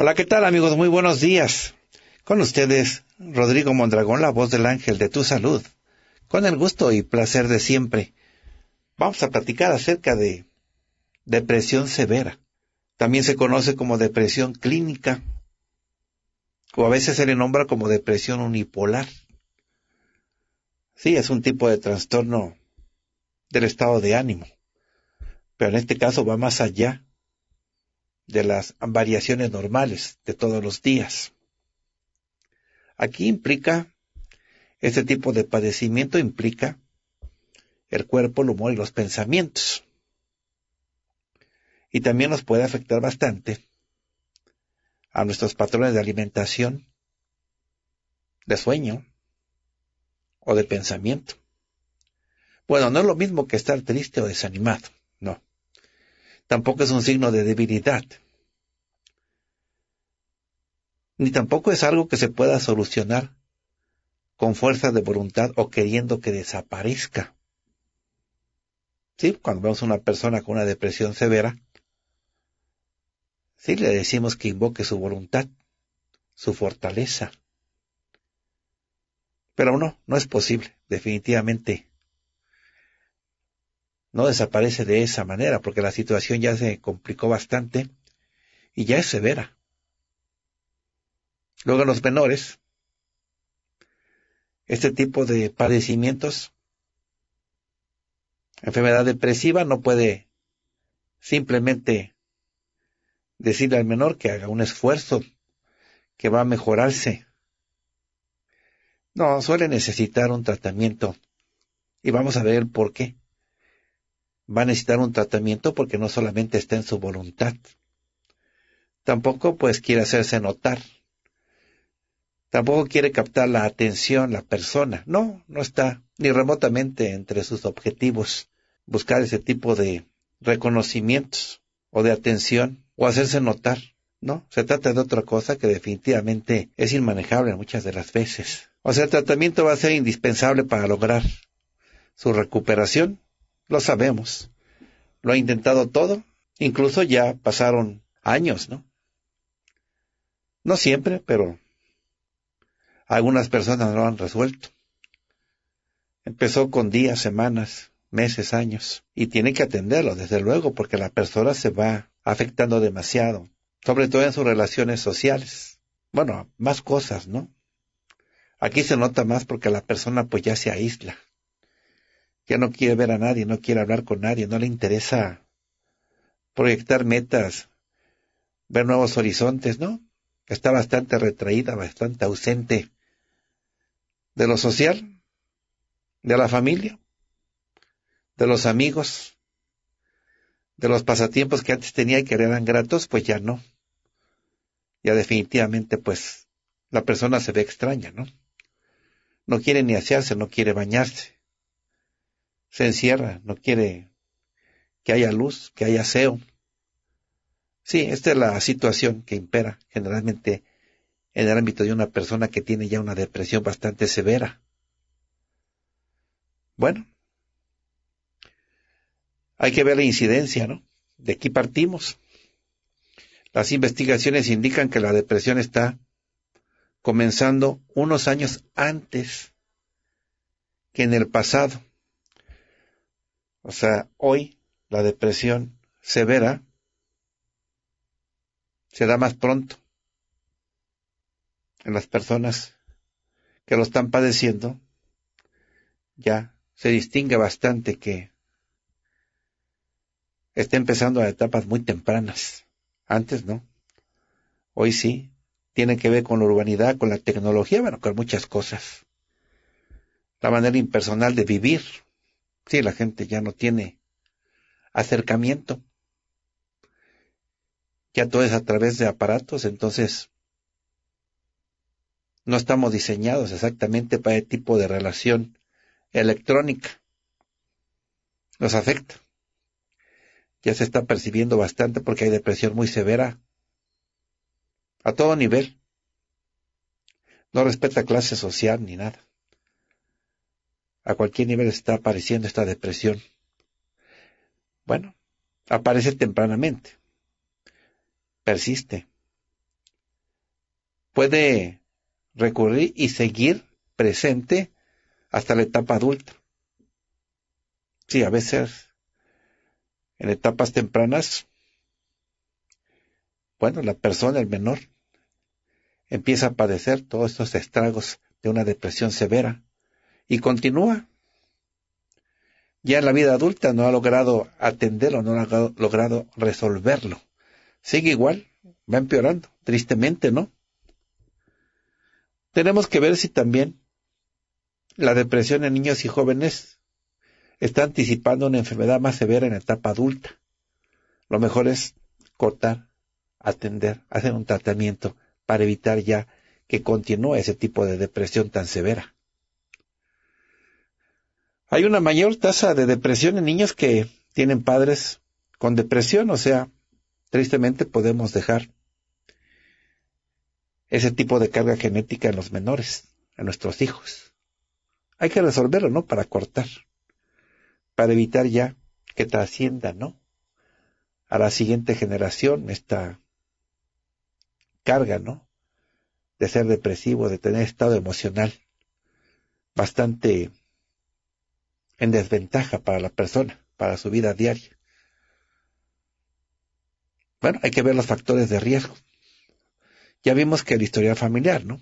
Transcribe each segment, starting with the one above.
Hola, ¿qué tal amigos? Muy buenos días. Con ustedes, Rodrigo Mondragón, la voz del ángel de tu salud. Con el gusto y placer de siempre. Vamos a platicar acerca de depresión severa. También se conoce como depresión clínica. O a veces se le nombra como depresión unipolar. Sí, es un tipo de trastorno del estado de ánimo. Pero en este caso va más allá de las variaciones normales de todos los días. Aquí implica, este tipo de padecimiento implica el cuerpo, el humor y los pensamientos. Y también nos puede afectar bastante a nuestros patrones de alimentación, de sueño o de pensamiento. Bueno, no es lo mismo que estar triste o desanimado tampoco es un signo de debilidad, ni tampoco es algo que se pueda solucionar con fuerza de voluntad o queriendo que desaparezca. ¿Sí? Cuando vemos a una persona con una depresión severa, ¿sí? le decimos que invoque su voluntad, su fortaleza. Pero no, no es posible, definitivamente no desaparece de esa manera, porque la situación ya se complicó bastante y ya es severa. Luego los menores, este tipo de padecimientos, enfermedad depresiva no puede simplemente decirle al menor que haga un esfuerzo, que va a mejorarse. No, suele necesitar un tratamiento y vamos a ver por qué va a necesitar un tratamiento porque no solamente está en su voluntad, tampoco pues quiere hacerse notar, tampoco quiere captar la atención, la persona, no, no está ni remotamente entre sus objetivos buscar ese tipo de reconocimientos o de atención o hacerse notar, ¿no? Se trata de otra cosa que definitivamente es inmanejable muchas de las veces. O sea, el tratamiento va a ser indispensable para lograr su recuperación lo sabemos. Lo ha intentado todo. Incluso ya pasaron años, ¿no? No siempre, pero algunas personas lo han resuelto. Empezó con días, semanas, meses, años. Y tiene que atenderlo, desde luego, porque la persona se va afectando demasiado, sobre todo en sus relaciones sociales. Bueno, más cosas, ¿no? Aquí se nota más porque la persona pues ya se aísla ya no quiere ver a nadie, no quiere hablar con nadie, no le interesa proyectar metas, ver nuevos horizontes, ¿no? Está bastante retraída, bastante ausente de lo social, de la familia, de los amigos, de los pasatiempos que antes tenía y que eran gratos, pues ya no. Ya definitivamente, pues, la persona se ve extraña, ¿no? No quiere ni asearse, no quiere bañarse se encierra, no quiere que haya luz, que haya aseo. Sí, esta es la situación que impera generalmente en el ámbito de una persona que tiene ya una depresión bastante severa. Bueno, hay que ver la incidencia, ¿no? De aquí partimos. Las investigaciones indican que la depresión está comenzando unos años antes que en el pasado o sea, hoy la depresión severa se da más pronto en las personas que lo están padeciendo. Ya se distingue bastante que está empezando a etapas muy tempranas. Antes no. Hoy sí. Tiene que ver con la urbanidad, con la tecnología, bueno, con muchas cosas. La manera impersonal de vivir, Sí, la gente ya no tiene acercamiento. Ya todo es a través de aparatos, entonces no estamos diseñados exactamente para el tipo de relación electrónica. Nos afecta. Ya se está percibiendo bastante porque hay depresión muy severa a todo nivel. No respeta clase social ni nada a cualquier nivel está apareciendo esta depresión. Bueno, aparece tempranamente, persiste. Puede recurrir y seguir presente hasta la etapa adulta. Sí, a veces en etapas tempranas, bueno, la persona, el menor, empieza a padecer todos estos estragos de una depresión severa y continúa. Ya en la vida adulta no ha logrado atenderlo, no ha logrado resolverlo. Sigue igual, va empeorando, tristemente, ¿no? Tenemos que ver si también la depresión en niños y jóvenes está anticipando una enfermedad más severa en la etapa adulta. Lo mejor es cortar, atender, hacer un tratamiento para evitar ya que continúe ese tipo de depresión tan severa. Hay una mayor tasa de depresión en niños que tienen padres con depresión, o sea, tristemente podemos dejar ese tipo de carga genética en los menores, en nuestros hijos. Hay que resolverlo, ¿no? Para cortar, para evitar ya que trascienda, ¿no? A la siguiente generación esta carga, ¿no? De ser depresivo, de tener estado emocional bastante en desventaja para la persona, para su vida diaria. Bueno, hay que ver los factores de riesgo. Ya vimos que la historia familiar, ¿no?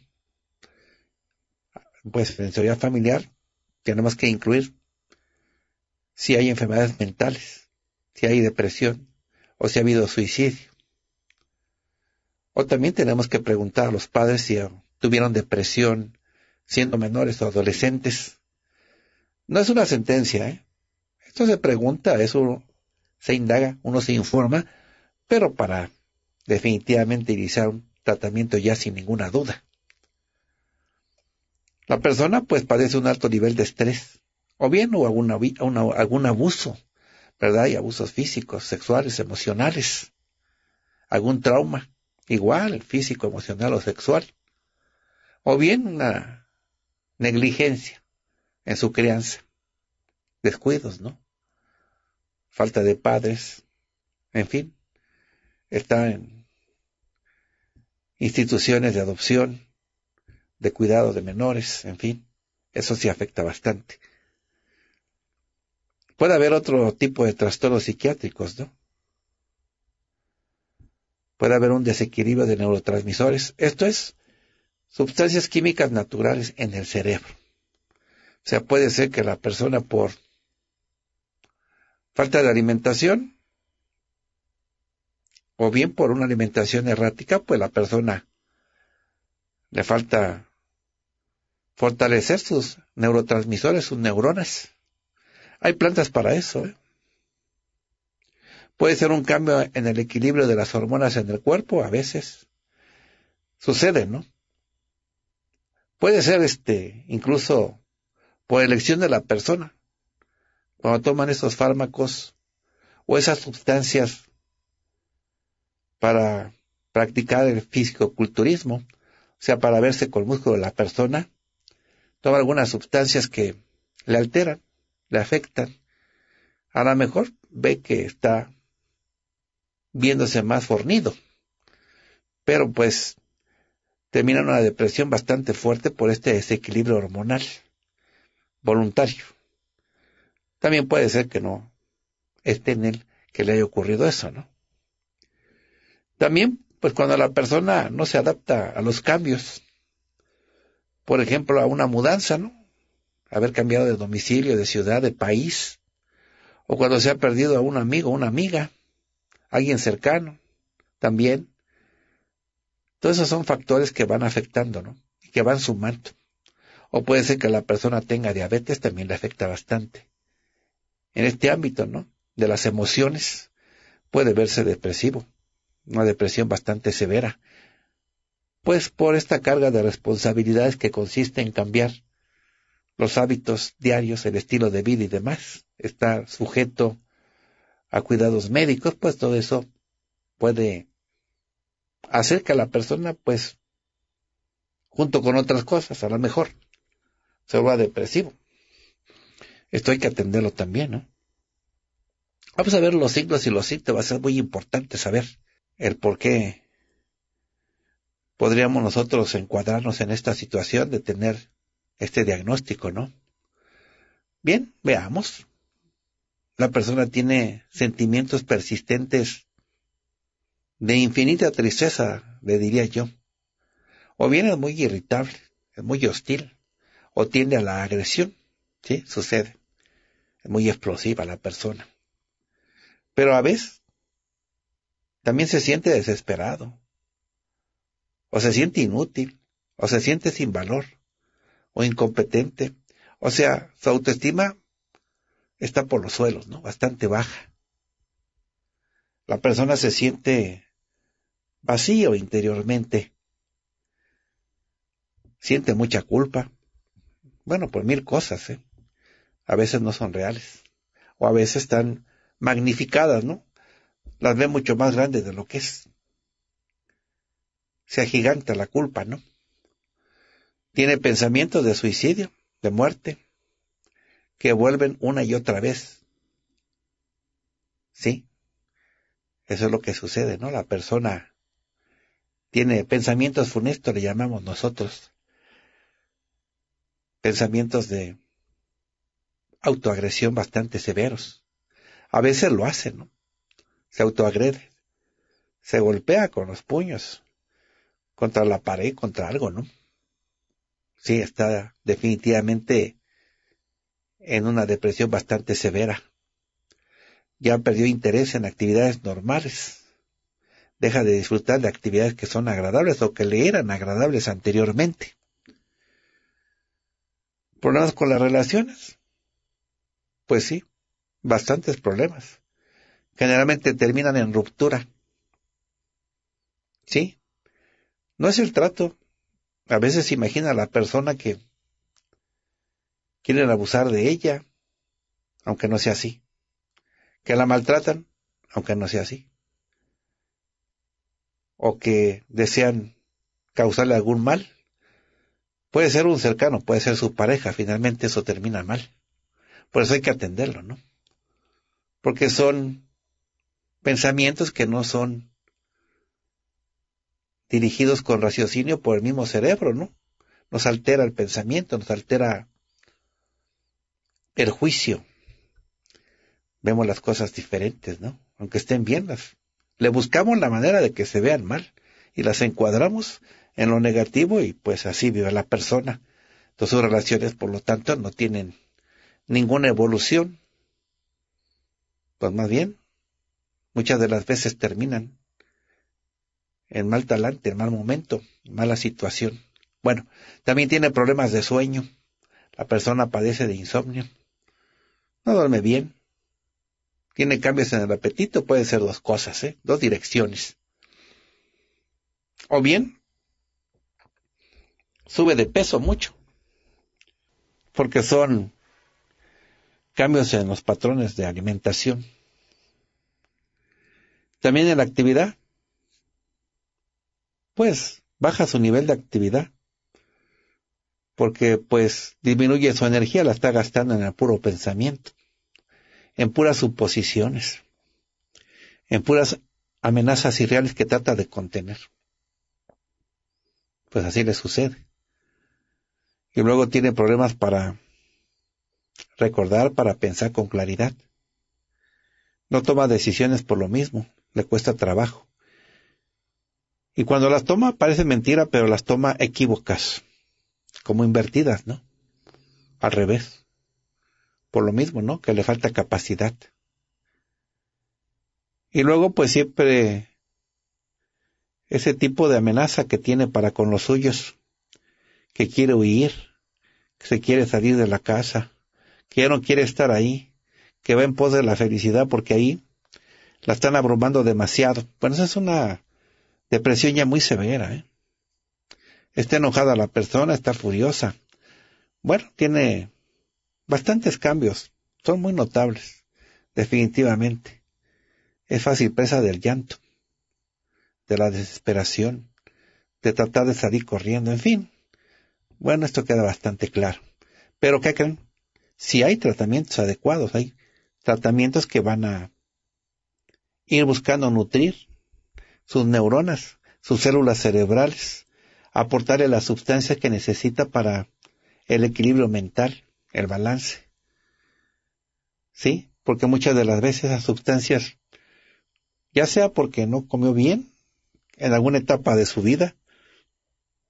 Pues en historia familiar tenemos que incluir si hay enfermedades mentales, si hay depresión o si ha habido suicidio. O también tenemos que preguntar a los padres si tuvieron depresión siendo menores o adolescentes no es una sentencia, ¿eh? Esto se pregunta, eso se indaga, uno se informa, pero para definitivamente iniciar un tratamiento ya sin ninguna duda. La persona pues padece un alto nivel de estrés, o bien o algún, algún abuso, ¿verdad? Y abusos físicos, sexuales, emocionales, algún trauma, igual, físico, emocional o sexual, o bien una negligencia, en su crianza. Descuidos, ¿no? Falta de padres, en fin. Está en instituciones de adopción, de cuidado de menores, en fin. Eso sí afecta bastante. Puede haber otro tipo de trastornos psiquiátricos, ¿no? Puede haber un desequilibrio de neurotransmisores. Esto es sustancias químicas naturales en el cerebro. O sea, puede ser que la persona por falta de alimentación o bien por una alimentación errática, pues la persona le falta fortalecer sus neurotransmisores, sus neuronas. Hay plantas para eso. ¿eh? Puede ser un cambio en el equilibrio de las hormonas en el cuerpo, a veces. Sucede, ¿no? Puede ser este, incluso por elección de la persona, cuando toman esos fármacos o esas sustancias para practicar el fisicoculturismo, o sea, para verse con el músculo de la persona, toma algunas sustancias que le alteran, le afectan. A lo mejor ve que está viéndose más fornido, pero pues termina una depresión bastante fuerte por este desequilibrio hormonal voluntario. También puede ser que no esté en él que le haya ocurrido eso, ¿no? También, pues cuando la persona no se adapta a los cambios, por ejemplo, a una mudanza, ¿no? Haber cambiado de domicilio, de ciudad, de país, o cuando se ha perdido a un amigo, una amiga, alguien cercano, también. Todos esos son factores que van afectando, ¿no? Y que van sumando. O puede ser que la persona tenga diabetes, también le afecta bastante. En este ámbito, ¿no? De las emociones, puede verse depresivo, una depresión bastante severa, pues por esta carga de responsabilidades que consiste en cambiar los hábitos diarios, el estilo de vida y demás, estar sujeto a cuidados médicos, pues todo eso puede hacer que la persona, pues, junto con otras cosas, a lo mejor, se vuelva depresivo. Esto hay que atenderlo también, ¿no? Vamos a ver los signos y los síntomas. Es muy importante saber el por qué podríamos nosotros encuadrarnos en esta situación de tener este diagnóstico, ¿no? Bien, veamos. La persona tiene sentimientos persistentes de infinita tristeza, le diría yo. O bien es muy irritable, es muy hostil o tiende a la agresión. ¿Sí? Sucede. Es muy explosiva la persona. Pero a veces también se siente desesperado. O se siente inútil. O se siente sin valor. O incompetente. O sea, su autoestima está por los suelos, ¿no? Bastante baja. La persona se siente vacío interiormente. Siente mucha culpa. Bueno, por mil cosas, ¿eh? A veces no son reales. O a veces están magnificadas, ¿no? Las ve mucho más grandes de lo que es. Se agiganta la culpa, ¿no? Tiene pensamientos de suicidio, de muerte, que vuelven una y otra vez. ¿Sí? Eso es lo que sucede, ¿no? La persona tiene pensamientos funestos, le llamamos nosotros pensamientos de autoagresión bastante severos. A veces lo hace, ¿no? Se autoagrede, se golpea con los puños contra la pared, contra algo, ¿no? Sí, está definitivamente en una depresión bastante severa. Ya perdió interés en actividades normales. Deja de disfrutar de actividades que son agradables o que le eran agradables anteriormente. ¿Problemas con las relaciones? Pues sí, bastantes problemas. Generalmente terminan en ruptura. Sí, no es el trato. A veces se imagina a la persona que quieren abusar de ella, aunque no sea así. Que la maltratan, aunque no sea así. O que desean causarle algún mal, Puede ser un cercano, puede ser su pareja, finalmente eso termina mal. Por eso hay que atenderlo, ¿no? Porque son pensamientos que no son dirigidos con raciocinio por el mismo cerebro, ¿no? Nos altera el pensamiento, nos altera el juicio. Vemos las cosas diferentes, ¿no? Aunque estén bien, las, le buscamos la manera de que se vean mal y las encuadramos en lo negativo y pues así vive la persona. Entonces sus relaciones, por lo tanto, no tienen ninguna evolución. Pues más bien, muchas de las veces terminan en mal talante, en mal momento, en mala situación. Bueno, también tiene problemas de sueño. La persona padece de insomnio. No duerme bien. Tiene cambios en el apetito. Pueden ser dos cosas, ¿eh? dos direcciones. O bien, sube de peso mucho, porque son cambios en los patrones de alimentación. También en la actividad, pues baja su nivel de actividad, porque pues disminuye su energía, la está gastando en el puro pensamiento, en puras suposiciones, en puras amenazas irreales que trata de contener. Pues así le sucede. Y luego tiene problemas para recordar, para pensar con claridad. No toma decisiones por lo mismo, le cuesta trabajo. Y cuando las toma, parece mentira, pero las toma equívocas, como invertidas, ¿no? Al revés. Por lo mismo, ¿no? Que le falta capacidad. Y luego, pues siempre ese tipo de amenaza que tiene para con los suyos, que quiere huir, que se quiere salir de la casa, que ya no quiere estar ahí, que va en pos de la felicidad porque ahí la están abrumando demasiado. Bueno, esa es una depresión ya muy severa. ¿eh? Está enojada la persona, está furiosa. Bueno, tiene bastantes cambios, son muy notables, definitivamente. Es fácil presa del llanto, de la desesperación, de tratar de salir corriendo, en fin. Bueno, esto queda bastante claro. Pero ¿qué creen? Si hay tratamientos adecuados, hay tratamientos que van a ir buscando nutrir sus neuronas, sus células cerebrales, aportarle la sustancia que necesita para el equilibrio mental, el balance. ¿Sí? Porque muchas de las veces esas sustancias, ya sea porque no comió bien en alguna etapa de su vida,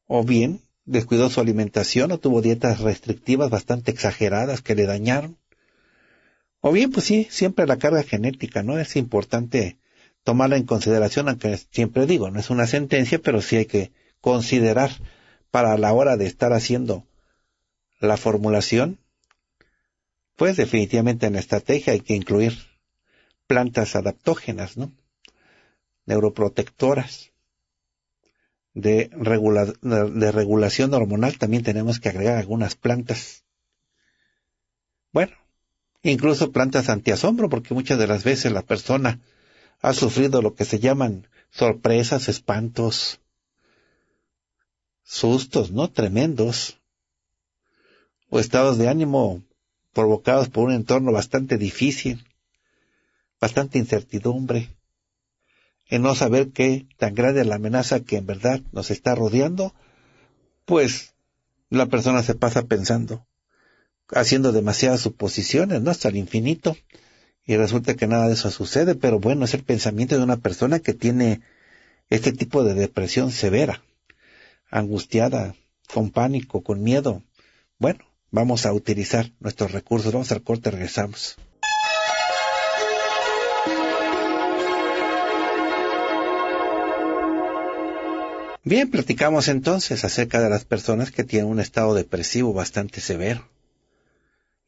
o bien descuidó su alimentación o tuvo dietas restrictivas bastante exageradas que le dañaron. O bien, pues sí, siempre la carga genética, ¿no? Es importante tomarla en consideración, aunque siempre digo, no es una sentencia, pero sí hay que considerar para la hora de estar haciendo la formulación, pues definitivamente en la estrategia hay que incluir plantas adaptógenas, ¿no? Neuroprotectoras de, de regulación hormonal también tenemos que agregar algunas plantas. Bueno, incluso plantas anti-asombro porque muchas de las veces la persona ha sufrido lo que se llaman sorpresas, espantos, sustos, ¿no? Tremendos, o estados de ánimo provocados por un entorno bastante difícil, bastante incertidumbre en no saber qué tan grande es la amenaza que en verdad nos está rodeando, pues la persona se pasa pensando, haciendo demasiadas suposiciones, ¿no? Hasta el infinito. Y resulta que nada de eso sucede, pero bueno, es el pensamiento de una persona que tiene este tipo de depresión severa, angustiada, con pánico, con miedo. Bueno, vamos a utilizar nuestros recursos, vamos al corte, regresamos. Bien, platicamos entonces acerca de las personas que tienen un estado depresivo bastante severo,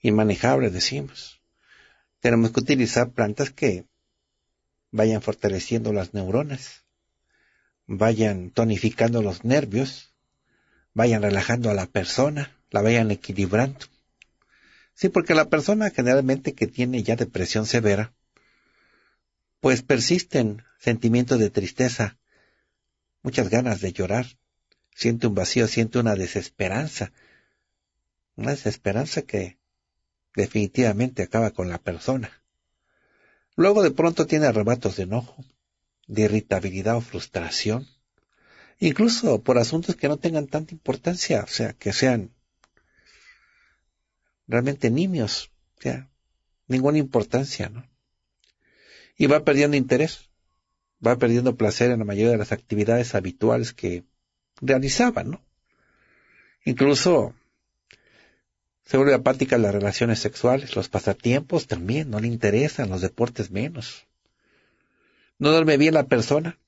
manejable, decimos. Tenemos que utilizar plantas que vayan fortaleciendo las neuronas, vayan tonificando los nervios, vayan relajando a la persona, la vayan equilibrando. Sí, porque la persona generalmente que tiene ya depresión severa, pues persisten sentimientos de tristeza, muchas ganas de llorar, siente un vacío, siente una desesperanza, una desesperanza que definitivamente acaba con la persona. Luego de pronto tiene arrebatos de enojo, de irritabilidad o frustración, incluso por asuntos que no tengan tanta importancia, o sea, que sean realmente nimios, o sea, ninguna importancia, ¿no? Y va perdiendo interés va perdiendo placer en la mayoría de las actividades habituales que realizaba, ¿no? Incluso se vuelve apática las relaciones sexuales, los pasatiempos también, no le interesan, los deportes menos. No duerme bien la persona,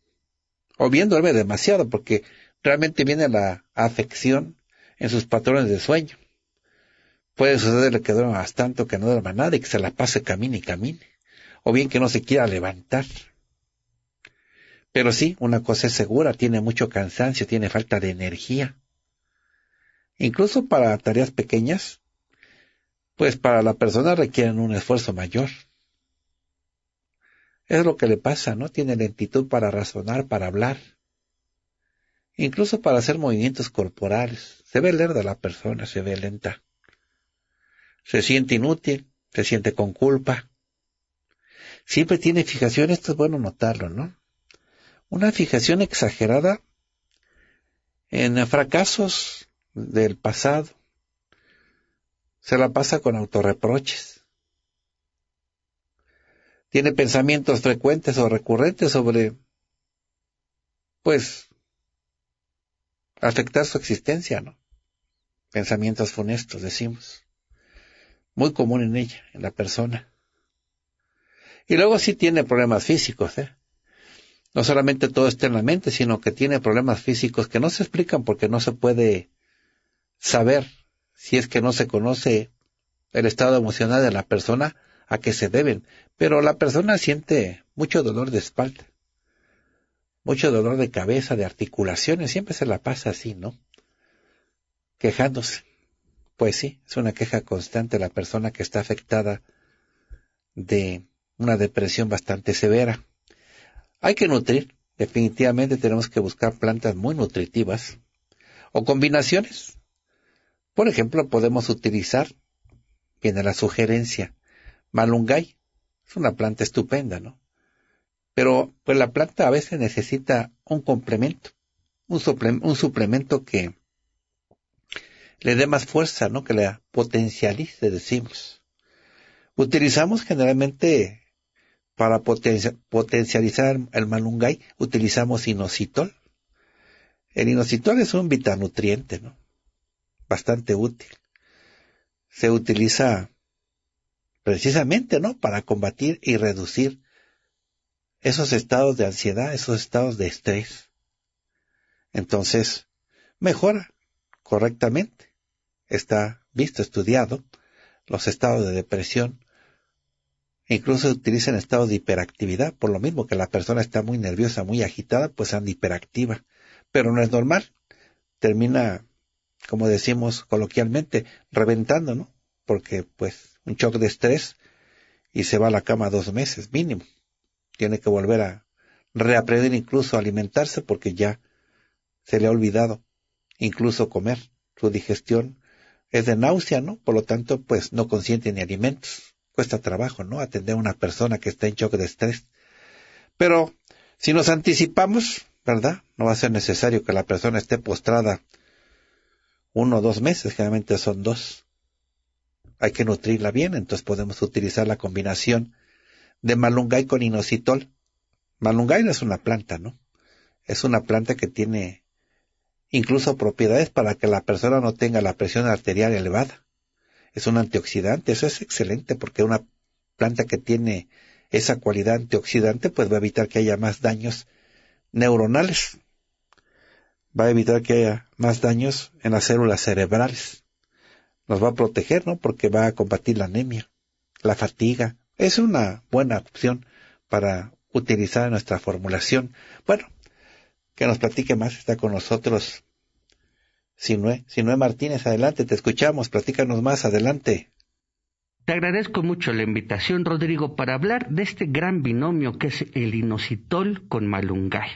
o bien duerme demasiado, porque realmente viene la afección en sus patrones de sueño. Puede sucederle que duerma tanto que no duerma nada y que se la pase camine y camine, o bien que no se quiera levantar. Pero sí, una cosa es segura, tiene mucho cansancio, tiene falta de energía. Incluso para tareas pequeñas, pues para la persona requieren un esfuerzo mayor. Es lo que le pasa, ¿no? Tiene lentitud para razonar, para hablar. Incluso para hacer movimientos corporales. Se ve lerda la persona, se ve lenta. Se siente inútil, se siente con culpa. Siempre tiene fijación, esto es bueno notarlo, ¿no? una fijación exagerada en fracasos del pasado. Se la pasa con autorreproches. Tiene pensamientos frecuentes o recurrentes sobre, pues, afectar su existencia, ¿no? Pensamientos funestos, decimos. Muy común en ella, en la persona. Y luego sí tiene problemas físicos, ¿eh? no solamente todo está en la mente, sino que tiene problemas físicos que no se explican porque no se puede saber si es que no se conoce el estado emocional de la persona a qué se deben. Pero la persona siente mucho dolor de espalda, mucho dolor de cabeza, de articulaciones, siempre se la pasa así, ¿no? Quejándose. Pues sí, es una queja constante la persona que está afectada de una depresión bastante severa. Hay que nutrir, definitivamente tenemos que buscar plantas muy nutritivas o combinaciones. Por ejemplo, podemos utilizar, viene la sugerencia, malungay, es una planta estupenda, ¿no? Pero pues la planta a veces necesita un complemento, un, suplemento, un suplemento que le dé más fuerza, ¿no? Que la potencialice, decimos. Utilizamos generalmente para potencializar el malungay utilizamos inositol. El inositol es un vitanutriente, ¿no? Bastante útil. Se utiliza precisamente, ¿no? Para combatir y reducir esos estados de ansiedad, esos estados de estrés. Entonces, mejora correctamente. Está visto, estudiado, los estados de depresión, se utiliza en estado de hiperactividad, por lo mismo que la persona está muy nerviosa, muy agitada, pues anda hiperactiva. Pero no es normal, termina, como decimos coloquialmente, reventando, ¿no? Porque pues un shock de estrés y se va a la cama dos meses mínimo. Tiene que volver a reaprender incluso a alimentarse porque ya se le ha olvidado incluso comer. Su digestión es de náusea, ¿no? Por lo tanto, pues no consiente ni alimentos. Cuesta trabajo, ¿no? Atender a una persona que está en choque de estrés. Pero si nos anticipamos, ¿verdad? No va a ser necesario que la persona esté postrada uno o dos meses, generalmente son dos. Hay que nutrirla bien, entonces podemos utilizar la combinación de malungay con inositol. Malungay no es una planta, ¿no? Es una planta que tiene incluso propiedades para que la persona no tenga la presión arterial elevada es un antioxidante, eso es excelente porque una planta que tiene esa cualidad antioxidante pues va a evitar que haya más daños neuronales, va a evitar que haya más daños en las células cerebrales, nos va a proteger, ¿no? Porque va a combatir la anemia, la fatiga, es una buena opción para utilizar en nuestra formulación. Bueno, que nos platique más, está con nosotros no es Martínez, adelante, te escuchamos, platícanos más, adelante. Te agradezco mucho la invitación, Rodrigo, para hablar de este gran binomio que es el inositol con malungay.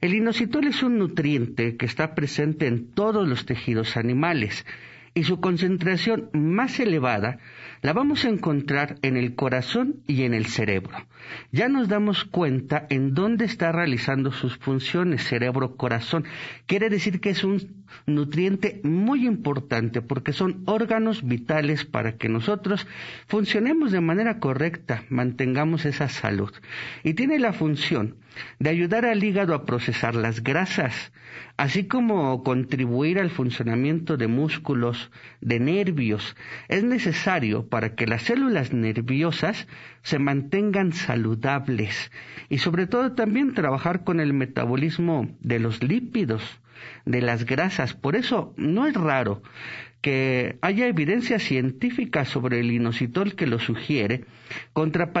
El inositol es un nutriente que está presente en todos los tejidos animales y su concentración más elevada la vamos a encontrar en el corazón y en el cerebro. Ya nos damos cuenta en dónde está realizando sus funciones cerebro-corazón. Quiere decir que es un nutriente muy importante porque son órganos vitales para que nosotros funcionemos de manera correcta, mantengamos esa salud. Y tiene la función de ayudar al hígado a procesar las grasas, así como contribuir al funcionamiento de músculos, de nervios, es necesario para que las células nerviosas se mantengan saludables y sobre todo también trabajar con el metabolismo de los lípidos, de las grasas. Por eso no es raro que haya evidencia científica sobre el inositol que lo sugiere contra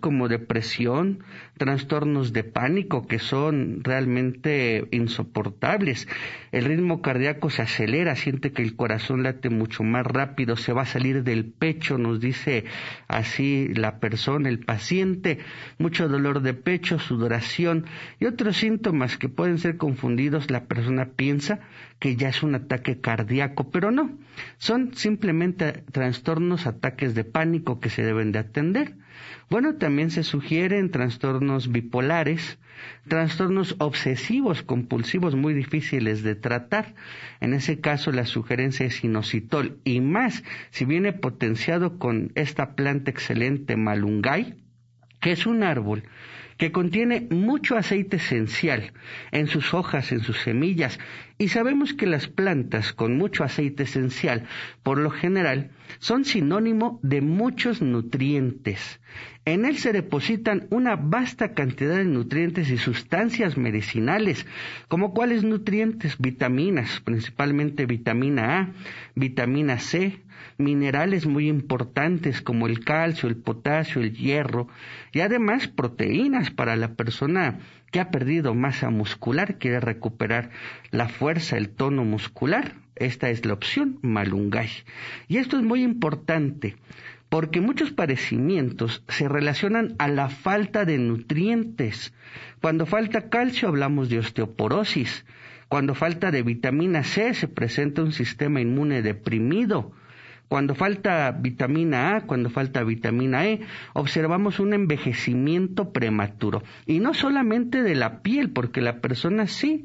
como depresión, trastornos de pánico que son realmente insoportables. El ritmo cardíaco se acelera, siente que el corazón late mucho más rápido, se va a salir del pecho, nos dice así la persona, el paciente, mucho dolor de pecho, sudoración y otros síntomas que pueden ser confundidos la piensa que ya es un ataque cardíaco, pero no, son simplemente trastornos, ataques de pánico que se deben de atender. Bueno, también se sugieren trastornos bipolares, trastornos obsesivos compulsivos muy difíciles de tratar. En ese caso la sugerencia es inositol y más si viene potenciado con esta planta excelente malungay, que es un árbol que contiene mucho aceite esencial en sus hojas, en sus semillas, y sabemos que las plantas con mucho aceite esencial, por lo general, son sinónimo de muchos nutrientes. En él se depositan una vasta cantidad de nutrientes y sustancias medicinales, como cuáles nutrientes, vitaminas, principalmente vitamina A, vitamina C, minerales muy importantes como el calcio, el potasio, el hierro y además proteínas para la persona que ha perdido masa muscular, quiere recuperar la fuerza, el tono muscular. Esta es la opción malungay. Y esto es muy importante porque muchos padecimientos se relacionan a la falta de nutrientes. Cuando falta calcio hablamos de osteoporosis. Cuando falta de vitamina C se presenta un sistema inmune deprimido. Cuando falta vitamina A, cuando falta vitamina E, observamos un envejecimiento prematuro. Y no solamente de la piel, porque la persona sí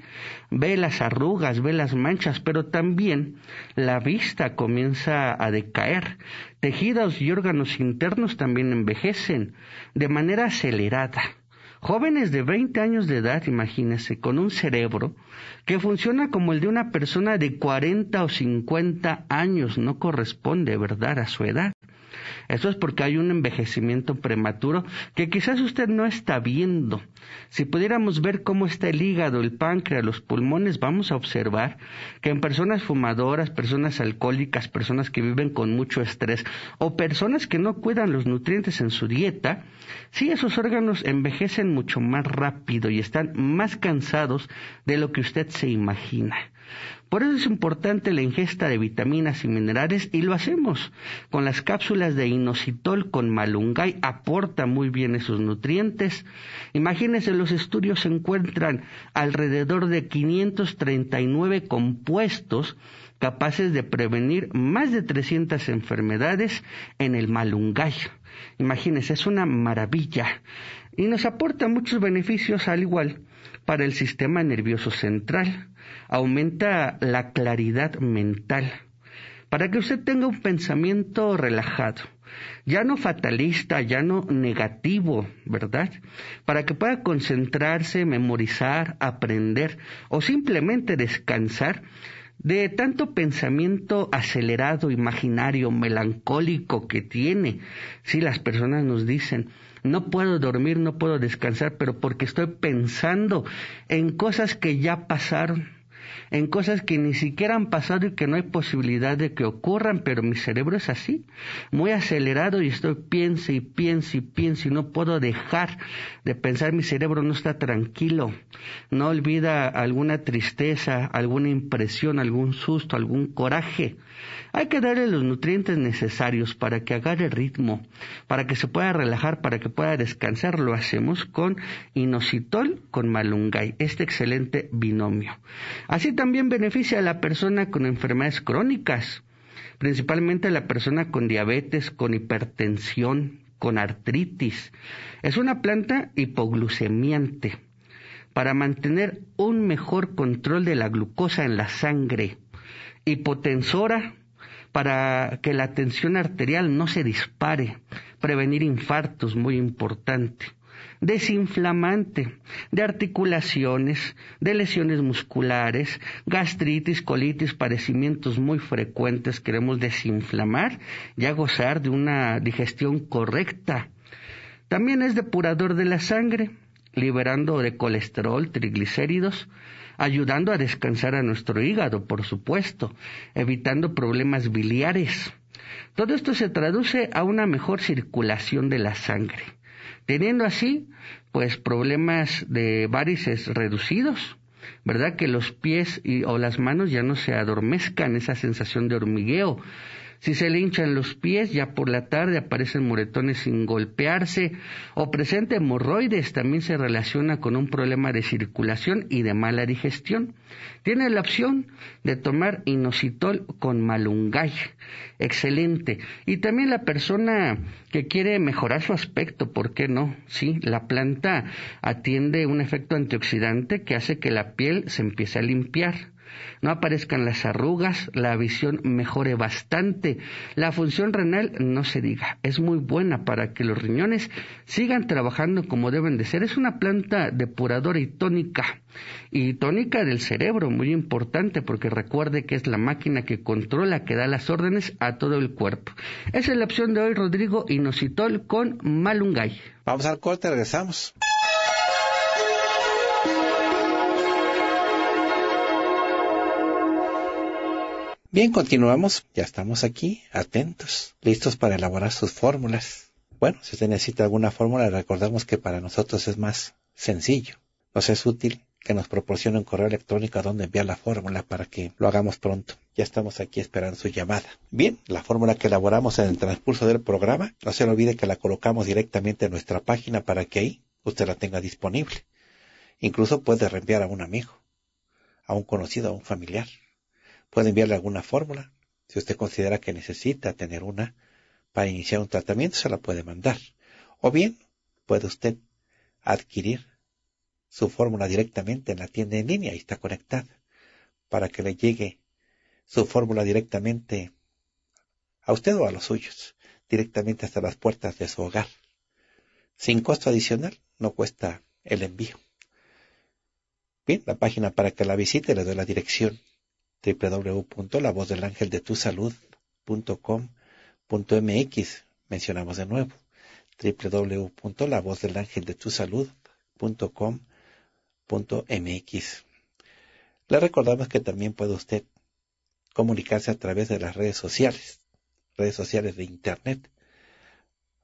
ve las arrugas, ve las manchas, pero también la vista comienza a decaer. Tejidos y órganos internos también envejecen de manera acelerada. Jóvenes de 20 años de edad, imagínense, con un cerebro que funciona como el de una persona de 40 o 50 años, no corresponde, ¿verdad?, a su edad. Eso es porque hay un envejecimiento prematuro que quizás usted no está viendo. Si pudiéramos ver cómo está el hígado, el páncreas, los pulmones, vamos a observar que en personas fumadoras, personas alcohólicas, personas que viven con mucho estrés o personas que no cuidan los nutrientes en su dieta, sí esos órganos envejecen mucho más rápido y están más cansados de lo que usted se imagina. Por eso es importante la ingesta de vitaminas y minerales y lo hacemos con las cápsulas de inositol con malungay, aporta muy bien esos nutrientes. Imagínense, los estudios se encuentran alrededor de 539 compuestos capaces de prevenir más de 300 enfermedades en el malungay. Imagínense, es una maravilla y nos aporta muchos beneficios al igual para el sistema nervioso central aumenta la claridad mental para que usted tenga un pensamiento relajado, ya no fatalista, ya no negativo, ¿verdad? Para que pueda concentrarse, memorizar, aprender o simplemente descansar de tanto pensamiento acelerado, imaginario, melancólico que tiene. Si las personas nos dicen, no puedo dormir, no puedo descansar, pero porque estoy pensando en cosas que ya pasaron, en cosas que ni siquiera han pasado y que no hay posibilidad de que ocurran, pero mi cerebro es así, muy acelerado y estoy piense y piense y piense y no puedo dejar de pensar, mi cerebro no está tranquilo, no olvida alguna tristeza, alguna impresión, algún susto, algún coraje. Hay que darle los nutrientes necesarios para que agarre ritmo, para que se pueda relajar, para que pueda descansar. Lo hacemos con inositol con malungay, este excelente binomio. Así también beneficia a la persona con enfermedades crónicas, principalmente a la persona con diabetes, con hipertensión, con artritis. Es una planta hipoglucemiante para mantener un mejor control de la glucosa en la sangre hipotensora para que la tensión arterial no se dispare, prevenir infartos, muy importante desinflamante de articulaciones, de lesiones musculares, gastritis, colitis, padecimientos muy frecuentes. Queremos desinflamar y gozar de una digestión correcta. También es depurador de la sangre, liberando de colesterol, triglicéridos, ayudando a descansar a nuestro hígado, por supuesto, evitando problemas biliares. Todo esto se traduce a una mejor circulación de la sangre, teniendo así, pues, problemas de varices reducidos, ¿verdad? Que los pies o las manos ya no se adormezcan, esa sensación de hormigueo, si se le hinchan los pies, ya por la tarde aparecen moretones sin golpearse o presenta hemorroides, también se relaciona con un problema de circulación y de mala digestión. Tiene la opción de tomar inositol con malungay. Excelente. Y también la persona que quiere mejorar su aspecto, ¿por qué no? Sí, la planta atiende un efecto antioxidante que hace que la piel se empiece a limpiar no aparezcan las arrugas, la visión mejore bastante, la función renal no se diga, es muy buena para que los riñones sigan trabajando como deben de ser. Es una planta depuradora y tónica, y tónica del cerebro, muy importante, porque recuerde que es la máquina que controla, que da las órdenes a todo el cuerpo. Esa es la opción de hoy, Rodrigo Inositol con Malungay. Vamos al corte, regresamos. Bien, continuamos. Ya estamos aquí, atentos, listos para elaborar sus fórmulas. Bueno, si usted necesita alguna fórmula, recordamos que para nosotros es más sencillo. Nos es útil que nos proporcione un correo electrónico a donde enviar la fórmula para que lo hagamos pronto. Ya estamos aquí esperando su llamada. Bien, la fórmula que elaboramos en el transcurso del programa, no se olvide que la colocamos directamente en nuestra página para que ahí usted la tenga disponible. Incluso puede reenviar a un amigo, a un conocido, a un familiar puede enviarle alguna fórmula. Si usted considera que necesita tener una para iniciar un tratamiento, se la puede mandar. O bien, puede usted adquirir su fórmula directamente en la tienda en línea y está conectada para que le llegue su fórmula directamente a usted o a los suyos, directamente hasta las puertas de su hogar. Sin costo adicional, no cuesta el envío. Bien, la página para que la visite le doy la dirección www.lavozdelangeldetusalud.com.mx. Mencionamos de nuevo www.lavozdelangeldetusalud.com.mx. Le recordamos que también puede usted comunicarse a través de las redes sociales, redes sociales de Internet,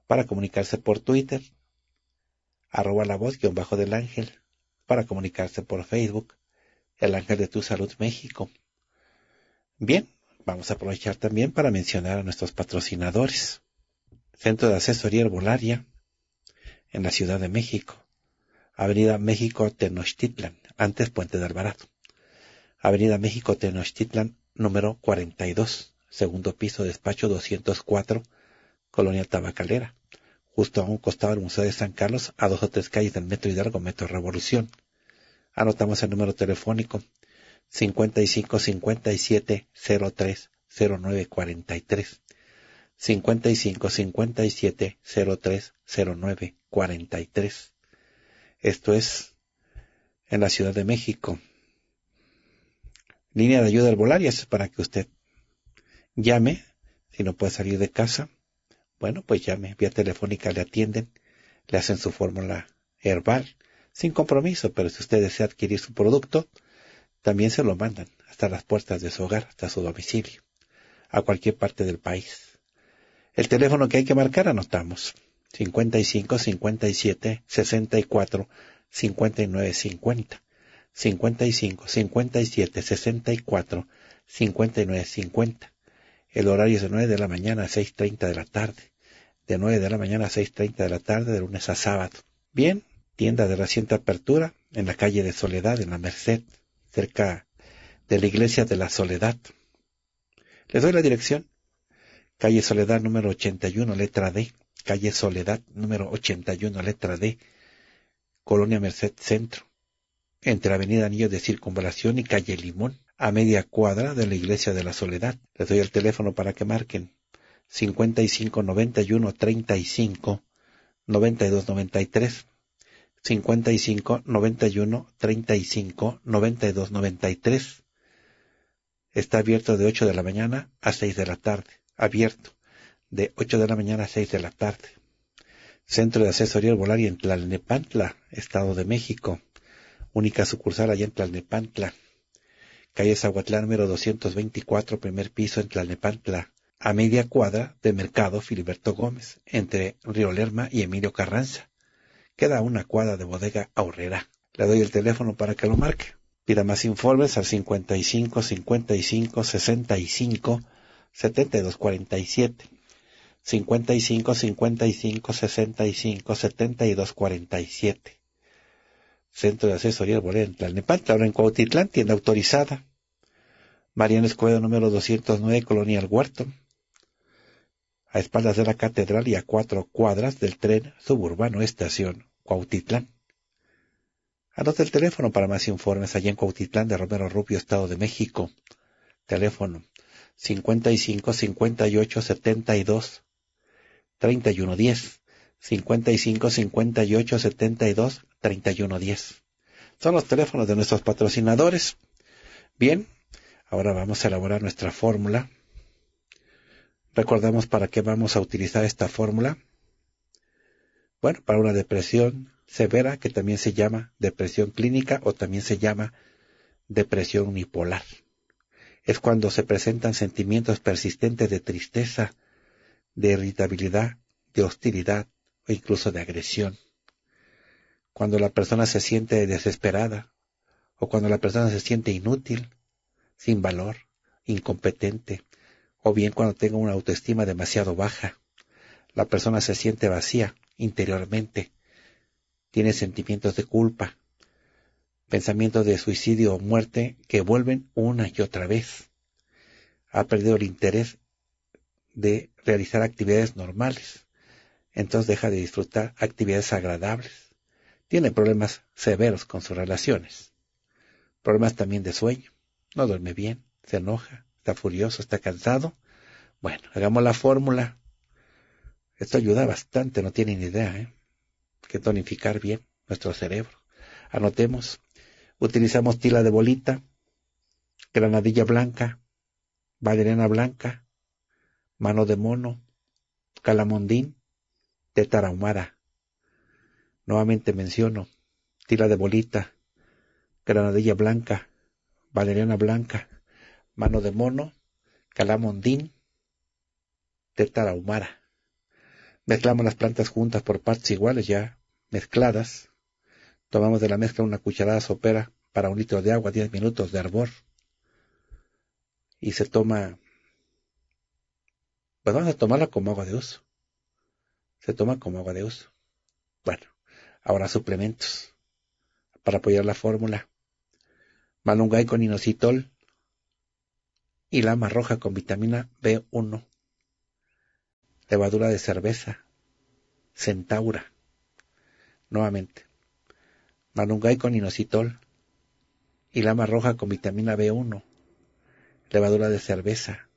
para comunicarse por Twitter, arroba la voz guión bajo del ángel, para comunicarse por Facebook, el ángel de tu salud México, Bien, vamos a aprovechar también para mencionar a nuestros patrocinadores. Centro de Asesoría Herbolaria en la Ciudad de México. Avenida México Tenochtitlan, antes Puente de Alvarado. Avenida México Tenochtitlan, número 42, segundo piso, despacho 204, Colonia Tabacalera. Justo a un costado del Museo de San Carlos, a dos o tres calles del Metro Hidalgo, Metro Revolución. Anotamos el número telefónico 55 57 03 09 43. 55 57 03 09 43. Esto es en la Ciudad de México. Línea de ayuda al volar es para que usted llame. Si no puede salir de casa, bueno, pues llame. Vía telefónica le atienden, le hacen su fórmula herbal sin compromiso, pero si usted desea adquirir su producto, también se lo mandan hasta las puertas de su hogar, hasta su domicilio, a cualquier parte del país. El teléfono que hay que marcar anotamos 55 57 64 59 50 55 57 64 59 50. El horario es de 9 de la mañana a 6.30 de la tarde. De 9 de la mañana a 6.30 de la tarde de lunes a sábado. Bien, tienda de reciente apertura en la calle de Soledad, en la Merced, cerca de la iglesia de la Soledad. Les doy la dirección. Calle Soledad número 81, letra D. Calle Soledad número 81, letra D. Colonia Merced Centro. Entre Avenida Anillo de Circunvalación y Calle Limón, a media cuadra de la iglesia de la Soledad. Les doy el teléfono para que marquen. 55 91 35 92 93 55, 91, 35, 92, 93. Está abierto de 8 de la mañana a 6 de la tarde. Abierto de 8 de la mañana a 6 de la tarde. Centro de Asesoría Volar en Tlalnepantla, Estado de México. Única sucursal allá en Tlalnepantla. Calle Zahuatlán, número 224, primer piso en Tlalnepantla. A media cuadra de Mercado Filiberto Gómez, entre Río Lerma y Emilio Carranza Queda una cuadra de bodega ahorrera. Le doy el teléfono para que lo marque. Pida más informes al 55 55 65 72 47. 55 55 65 72 47. Centro de Asesoría Arboleda en Tlalnepantla, ahora en Cuautitlán, tienda autorizada. Mariano Escobedo, número 209, Colonia El Huerto a espaldas de la catedral y a cuatro cuadras del tren suburbano Estación Cuautitlán. Anota el teléfono para más informes allá en Cuautitlán de Romero Rubio, Estado de México. Teléfono 55 58 72 31 10. 55 58 72 31 10. Son los teléfonos de nuestros patrocinadores. Bien, ahora vamos a elaborar nuestra fórmula Recordamos para qué vamos a utilizar esta fórmula. Bueno, para una depresión severa que también se llama depresión clínica o también se llama depresión unipolar. Es cuando se presentan sentimientos persistentes de tristeza, de irritabilidad, de hostilidad o incluso de agresión. Cuando la persona se siente desesperada o cuando la persona se siente inútil, sin valor, incompetente, o bien cuando tenga una autoestima demasiado baja. La persona se siente vacía interiormente, tiene sentimientos de culpa, pensamientos de suicidio o muerte que vuelven una y otra vez. Ha perdido el interés de realizar actividades normales, entonces deja de disfrutar actividades agradables. Tiene problemas severos con sus relaciones, problemas también de sueño, no duerme bien, se enoja, está furioso, está cansado. Bueno, hagamos la fórmula. Esto ayuda bastante, no tienen idea, ¿eh? que tonificar bien nuestro cerebro. Anotemos. Utilizamos tila de bolita, granadilla blanca, valeriana blanca, mano de mono, calamondín, tetarahumara. Nuevamente menciono tila de bolita, granadilla blanca, valeriana blanca, Mano de Mono, Calamondín, Tetarahumara. Mezclamos las plantas juntas por partes iguales ya, mezcladas. Tomamos de la mezcla una cucharada sopera para un litro de agua, 10 minutos de arbor. Y se toma... Pues vamos a tomarla como agua de uso. Se toma como agua de uso. Bueno, ahora suplementos para apoyar la fórmula. Malungay con inositol, y lama roja con vitamina B1, levadura de cerveza, centaura, nuevamente, malungay con inositol y lama roja con vitamina B1, levadura de cerveza,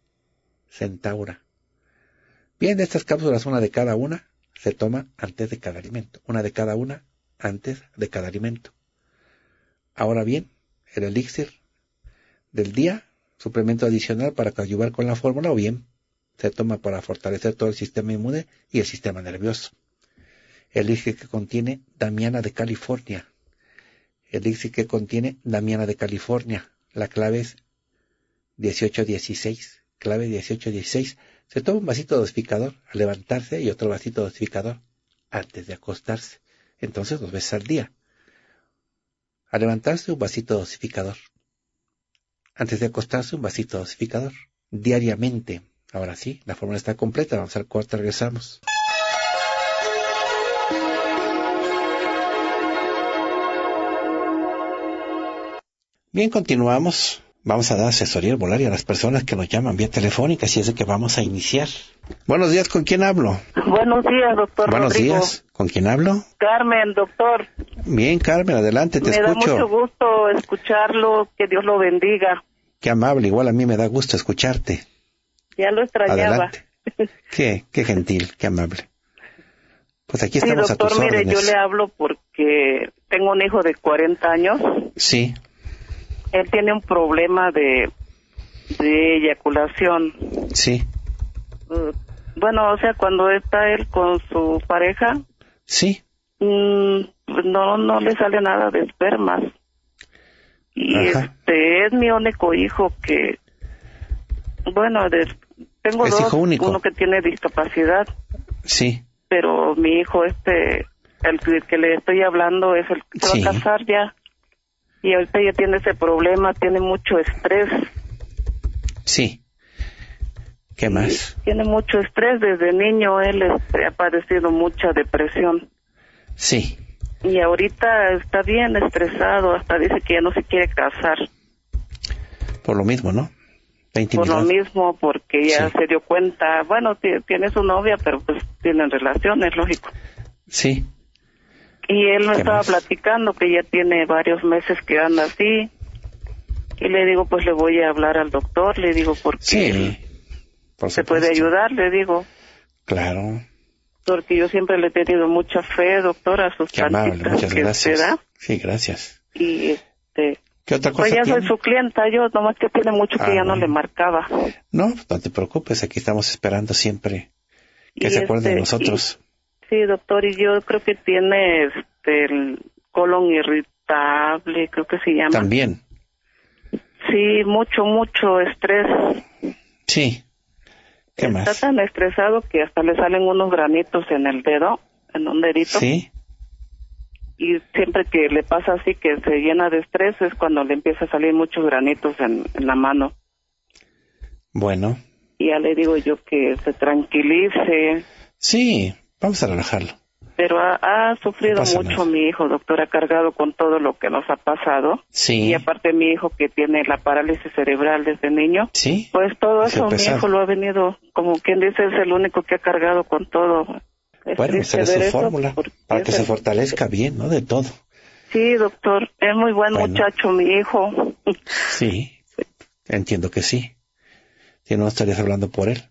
centaura. Bien, de estas cápsulas, una de cada una se toma antes de cada alimento, una de cada una antes de cada alimento. Ahora bien, el elixir del día suplemento adicional para ayudar con la fórmula o bien se toma para fortalecer todo el sistema inmune y el sistema nervioso. El que contiene Damiana de California. El que contiene Damiana de California. La clave es 1816. Clave 1816. Se toma un vasito dosificador al levantarse y otro vasito dosificador antes de acostarse. Entonces dos veces al día. Al levantarse un vasito dosificador antes de acostarse un vasito dosificador. Diariamente. Ahora sí, la fórmula está completa. Vamos al cuarto, regresamos. Bien, continuamos. Vamos a dar asesoría y a las personas que nos llaman vía telefónica, si es de que vamos a iniciar. Buenos días, ¿con quién hablo? Buenos días, doctor. Buenos días, ¿con quién hablo? Carmen, doctor. Bien, Carmen, adelante, te escucho. Me da mucho gusto escucharlo, que Dios lo bendiga. Qué amable, igual a mí me da gusto escucharte. Ya lo extrañaba. Qué, qué gentil, qué amable. Pues aquí estamos doctor, a tus mire, yo le hablo porque tengo un hijo de 40 años. Sí. Él tiene un problema de, de eyaculación. Sí. Mm, bueno, o sea, cuando está él con su pareja. Sí. Mm, no, no le sale nada de espermas. Y este es mi único hijo que, bueno, tengo dos, uno que tiene discapacidad. Sí. Pero mi hijo, este, el, que le estoy hablando es el que va a casar ya. Y ahorita ya tiene ese problema, tiene mucho estrés. Sí. ¿Qué más? tiene mucho estrés desde niño, él este, ha padecido mucha depresión. Sí. Y ahorita está bien estresado, hasta dice que ya no se quiere casar. Por lo mismo, ¿no? Por lo mismo, porque ya se dio cuenta, bueno, tiene su novia, pero pues tienen relaciones, lógico. Sí. Y él me estaba platicando que ya tiene varios meses que anda así. Y le digo, pues le voy a hablar al doctor, le digo, porque sí, se puede ayudar, le digo. Claro. Porque yo siempre le he tenido mucha fe, doctora, a sus Qué amable, muchas gracias. Sí, gracias. Y este, ¿Qué otra pues cosa? Pues ya soy su clienta, yo nomás que tiene mucho que ah, ya no le marcaba. No, no te preocupes, aquí estamos esperando siempre que se acuerde de este, nosotros. sí, doctor, y yo creo que tiene este el colon irritable, creo que se llama. También. Sí, mucho, mucho estrés. Sí está tan estresado que hasta le salen unos granitos en el dedo, en un dedito. Sí. Y siempre que le pasa así, que se llena de estrés, es cuando le empieza a salir muchos granitos en, la mano. Bueno. Y ya le digo yo que se tranquilice. Sí, vamos a relajarlo pero ha, sufrido mucho mi hijo, doctor, ha cargado con todo lo que nos ha pasado. Sí. Y aparte mi hijo que tiene la parálisis cerebral desde niño. Sí. Pues todo eso mi hijo lo ha venido, como quien dice, es el único que ha cargado con todo. bueno, esa es su fórmula, para que se fortalezca bien, ¿no? De todo. Sí, doctor, es muy buen muchacho mi hijo. Sí, entiendo que sí. Si no estarías hablando por él.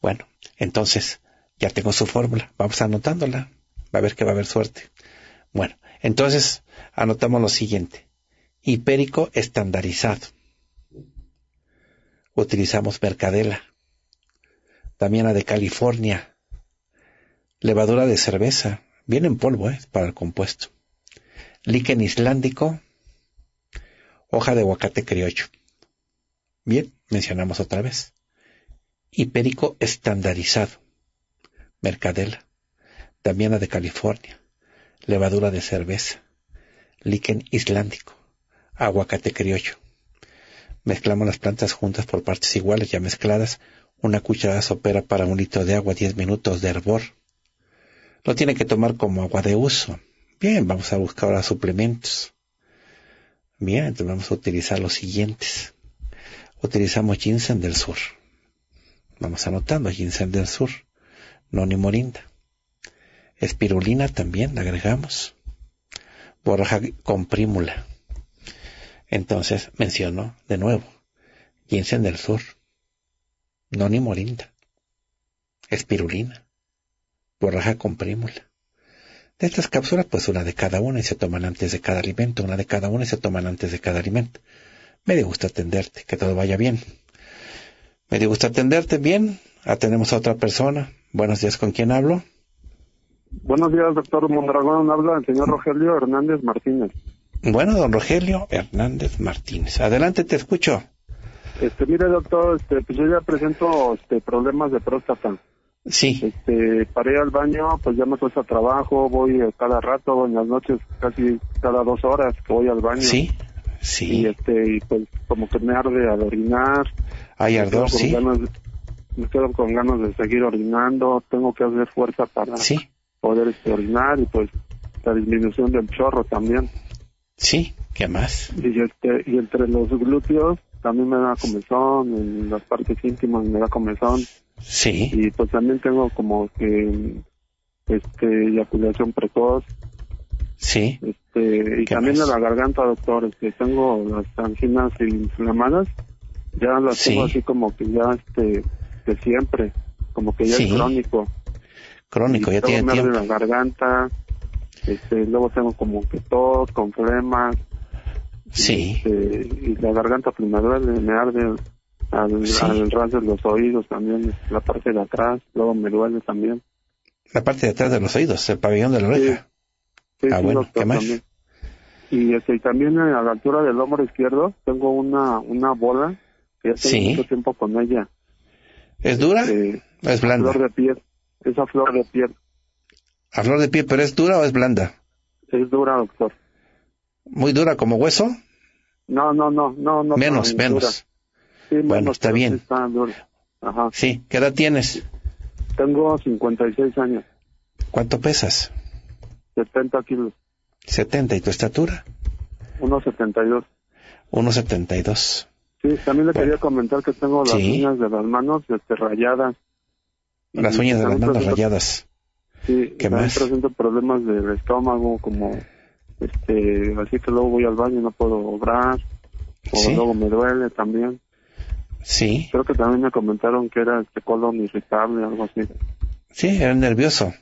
Bueno, entonces, ya tengo su fórmula, vamos anotándola. Va a ver que va a haber suerte. Bueno, entonces anotamos lo siguiente. Hipérico estandarizado. Utilizamos mercadela. la de California. Levadura de cerveza. Viene en polvo, ¿eh? Para el compuesto. Líquen islandico. Hoja de aguacate criollo. Bien, mencionamos otra vez. Hipérico estandarizado. Mercadela también la de California, levadura de cerveza, líquen islandico, aguacate criollo. Mezclamos las plantas juntas por partes iguales ya mezcladas, una cucharada sopera para un litro de agua, diez minutos de hervor. Lo tiene que tomar como agua de uso. Bien, vamos a buscar ahora suplementos. Bien, entonces vamos a utilizar los siguientes. Utilizamos ginseng del sur. Vamos anotando ginseng del sur, no ni morinda. Espirulina también la agregamos. Borraja prímula. Entonces menciono de nuevo, ginseng del sur, ni morinda, espirulina, borraja prímula. De estas cápsulas, pues una de cada una y se toman antes de cada alimento, una de cada una y se toman antes de cada alimento. Me gusta atenderte, que todo vaya bien. Me gusta atenderte bien, atendemos a otra persona. Buenos días, ¿con quién hablo? Buenos días, doctor Mondragón. Habla el señor Rogelio Hernández Martínez. Bueno, don Rogelio Hernández Martínez. Adelante, te escucho. Este, mire, doctor, este, pues yo ya presento este, problemas de próstata. Sí. Este, para al baño, pues ya me cuesta trabajo, voy eh, cada rato, en las noches, casi cada dos horas voy al baño. Sí, sí. Y, este, y pues como que me arde al orinar. Hay ardor, sí. me quedo con ganas de seguir orinando, tengo que hacer fuerza para... Sí poder orinar y pues la disminución del chorro también. Sí, ¿qué más? Este, y, entre los glúteos también me da comezón, en las partes íntimas me da comezón. Sí. Y pues también tengo como que este eyaculación precoz. Sí. Este, y también en la garganta, doctor, que este, tengo las anginas inflamadas, ya las tengo así como que ya este de siempre, como que ya es crónico crónico, ya tiene tiempo. la garganta, este, luego tengo como que tos, con flemas. Sí. Este, y la garganta primaveral pues, me arde al, ras de los oídos también, la parte de atrás, luego me duele también. La parte de atrás de los oídos, el pabellón de la oreja. Sí. Ah, más? Y este, también eh, a la altura del hombro izquierdo tengo una, una bola, que hace mucho tiempo con ella. ¿Es dura? Este, es blanda. de es a flor de piel. ¿A flor de piel, pero es dura o es blanda? Es dura, doctor. ¿Muy dura como hueso? No, no, no, no. no menos, menos. bueno, está bien. Sí, ¿qué edad tienes? Tengo 56 años. ¿Cuánto pesas? 70 kilos. ¿70 y tu estatura? 1,72. 1,72. Sí, también le quería comentar que tengo las líneas de las manos este, rayadas. Las uñas de las manos rayadas. Sí, ¿Qué más? presento problemas del estómago, como este, así que luego voy al baño y no puedo obrar, o luego me duele también. Sí. Creo que también me comentaron que era este colon irritable, algo así. Sí, era nervioso.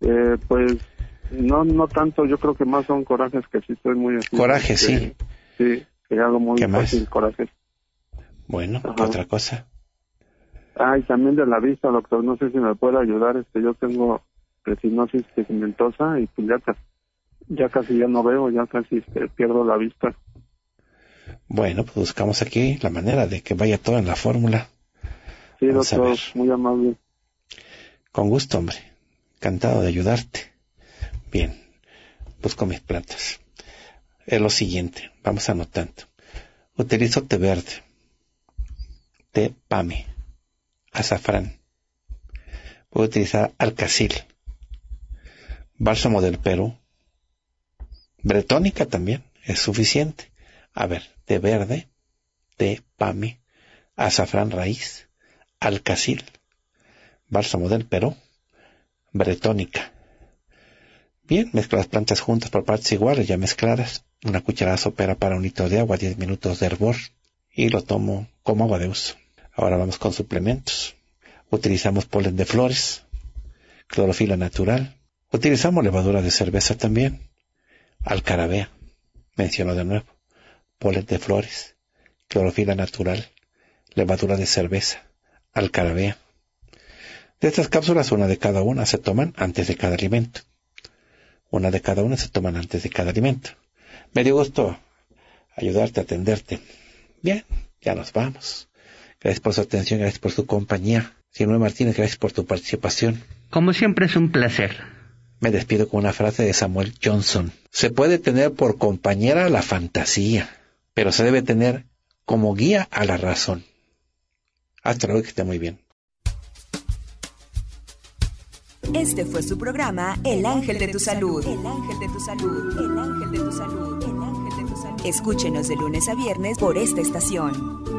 Eh, pues no no tanto, yo creo que más son corajes que sí estoy muy... Coraje, sí. Sí, que algo muy ¿Qué fácil, corajes. Bueno, otra cosa? Ay, también de la vista, doctor, no sé si me puede ayudar, este, yo tengo presinosis pigmentosa y pues, ya, casi ya no veo, ya casi este, pierdo la vista. Bueno, pues buscamos aquí la manera de que vaya todo en la fórmula. Sí, doctor, muy amable. Con gusto, hombre. Encantado de ayudarte. Bien, busco mis plantas. Es lo siguiente, vamos anotando. Utilizo té verde, té pame, azafrán. a utilizar alcacil, bálsamo del Perú, bretónica también, es suficiente. A ver, té verde, té pami, azafrán raíz, alcacil, bálsamo del Perú, bretónica. Bien, mezclo las plantas juntas por partes iguales, ya mezcladas. Una cucharada sopera para un litro de agua, 10 minutos de hervor. Y lo tomo como agua de uso. Ahora vamos con suplementos. Utilizamos polen de flores, clorofila natural. Utilizamos levadura de cerveza también. Alcarabea, menciono de nuevo. Polen de flores, clorofila natural, levadura de cerveza, alcarabea. De estas cápsulas, una de cada una se toman antes de cada alimento. Una de cada una se toman antes de cada alimento. Me dio gusto ayudarte, a atenderte. Bien, ya nos vamos. Gracias por su atención, gracias por su compañía. Señor Martínez, gracias por tu participación. Como siempre es un placer. Me despido con una frase de Samuel Johnson. Se puede tener por compañera la fantasía, pero se debe tener como guía a la razón. Hasta luego, que esté muy bien. Este fue su programa El Ángel de tu Salud. El Ángel de tu Salud. El Ángel de tu Salud. El Ángel de tu Salud. Escúchenos de lunes a viernes por esta estación.